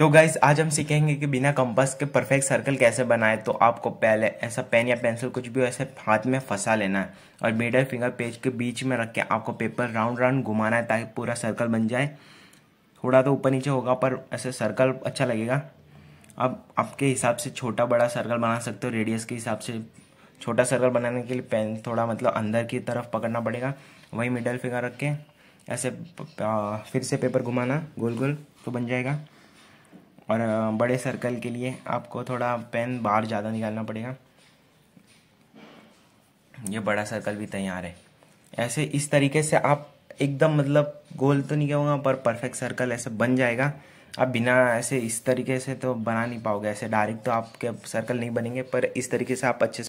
तो गाइज आज हम सीखेंगे कि बिना कंपास के परफेक्ट सर्कल कैसे बनाए तो आपको पहले ऐसा पेन या पेंसिल कुछ भी ऐसे हाथ में फंसा लेना है और मिडल फिंगर पेज के बीच में रख के आपको पेपर राउंड राउंड घुमाना है ताकि पूरा सर्कल बन जाए थोड़ा तो ऊपर नीचे होगा पर ऐसे सर्कल अच्छा लगेगा अब आपके हिसाब से छोटा बड़ा सर्कल बना सकते हो रेडियस के हिसाब से छोटा सर्कल बनाने के लिए पेन थोड़ा मतलब अंदर की तरफ पकड़ना पड़ेगा वही मिडल फिंगर रख के ऐसे फिर से पेपर घुमाना गोल गोल तो बन जाएगा और बड़े सर्कल के लिए आपको थोड़ा पेन बाहर ज़्यादा निकालना पड़ेगा ये बड़ा सर्कल भी तैयार है ऐसे इस तरीके से आप एकदम मतलब गोल तो नहीं कहूँगा पर परफेक्ट सर्कल ऐसे बन जाएगा आप बिना ऐसे इस तरीके से तो बना नहीं पाओगे ऐसे डायरेक्ट तो आपके सर्कल नहीं बनेंगे पर इस तरीके से आप अच्छे से